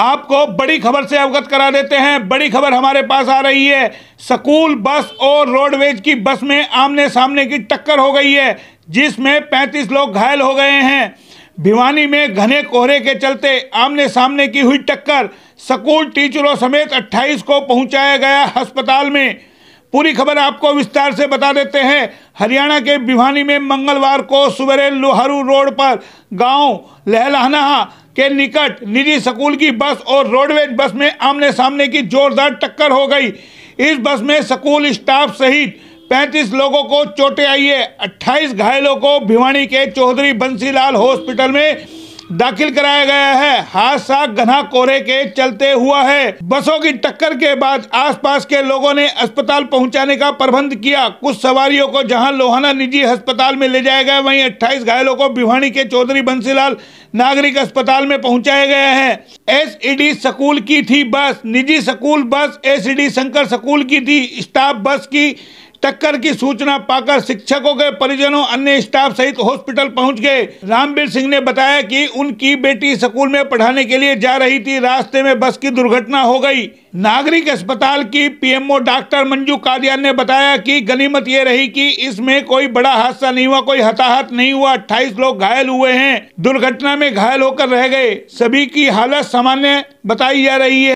आपको बड़ी खबर से अवगत करा देते हैं बड़ी खबर हमारे पास आ रही है स्कूल बस और रोडवेज की बस में आमने सामने की टक्कर हो गई है जिसमें 35 लोग घायल हो गए हैं भिवानी में घने कोहरे के चलते आमने सामने की हुई टक्कर स्कूल टीचरों समेत 28 को पहुंचाया गया अस्पताल में पूरी खबर आपको विस्तार से बता देते हैं हरियाणा के भिवानी में मंगलवार को सुबेरे लोहारू रोड पर गांव लहलाना के निकट निजी स्कूल की बस और रोडवेज बस में आमने सामने की जोरदार टक्कर हो गई इस बस में स्कूल स्टाफ सहित 35 लोगों को चोटें आई है 28 घायलों को भिवानी के चौधरी बंसीलाल हॉस्पिटल में दाखिल कराया गया है हादसा घना कोहरे के चलते हुआ है बसों की टक्कर के बाद आसपास के लोगों ने अस्पताल पहुंचाने का प्रबंध किया कुछ सवारियों को जहां लोहाना निजी अस्पताल में ले जाया गया वहीं 28 घायलों को भिवानी के चौधरी बंसीलाल नागरिक अस्पताल में पहुंचाया गया है एस स्कूल की थी बस निजी school bus S Shankar school की थी स्टाफ बस की टक्कर की सूचना पाकर शिक्षकों के परिजनों अन्य स्टाफ सहित हॉस्पिटल पहुंच गए रामवीर सिंह ने बताया कि उनकी बेटी स्कूल में पढ़ाने के लिए जा रही थी रास्ते में बस की दुर्घटना हो गई नागरिक अस्पताल की पीएमओ डॉक्टर मंजू कादियान ने बताया कि गनीमत ये रही कि इसमें कोई बड़ा हादसा नहीं हुआ कोई हताहत नहीं हुआ अट्ठाईस लोग घायल हुए हैं दुर्घटना में घायल होकर रह गए सभी की हालत सामान्य बताई जा रही है